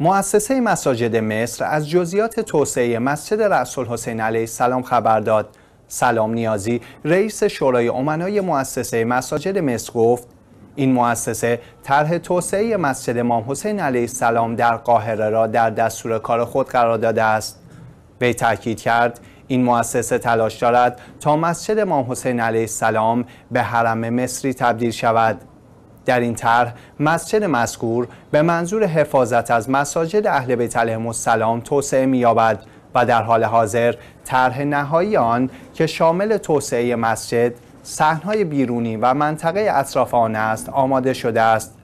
مؤسسه مساجد مصر از جزئیات توسعه مسجد رسول حسین علیه السلام خبر داد. سلام نیازی رئیس شورای امنای مؤسسه مساجد مصر گفت این مؤسسه طرح توسعه مسجد امام حسین علیه السلام در قاهره را در دستور کار خود قرار داده است. وی تاکید کرد این مؤسسه تلاش دارد تا مسجد امام حسین علیه السلام به حرم مصری تبدیل شود. در این طرح مسجد مذکور به منظور حفاظت از مساجد اهل بیت علیهم السلام توسعه می‌یابد و در حال حاضر طرح نهایی آن که شامل توسعه مسجد، صحنهای بیرونی و منطقه اطراف آن است آماده شده است.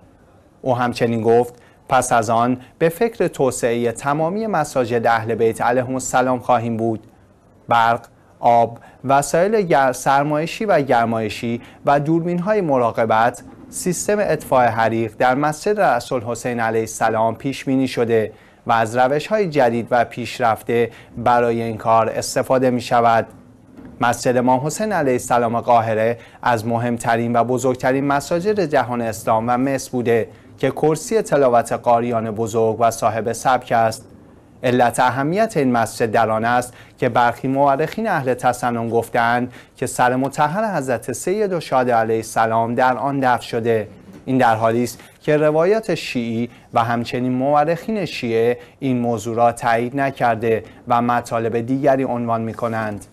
او همچنین گفت پس از آن به فکر توسعه تمامی مساجد اهل بیت علیهم السلام خواهیم بود. برق، آب، وسایل سرمایشی و گرمایشی و دوربین های مراقبت سیستم اطفاع حریق در مسجد رسول حسین علیه السلام پیش بینی شده و از روش های جدید و پیشرفته برای این کار استفاده می شود. مسجد امام حسین علیه السلام قاهره از مهمترین و بزرگترین مساجد جهان اسلام و مصر بوده که کرسی تلاوت قاریان بزرگ و صاحب سبک است علت اهمیت این مسجد در آن است که برخی مورخین اهل تسنن گفتند که سر متحر حضرت سید و شاده علیه السلام در آن دفن شده این در حالی است که روایات شیعی و همچنین مورخین شیعه این موضوع را تایید نکرده و مطالب دیگری عنوان می کنند.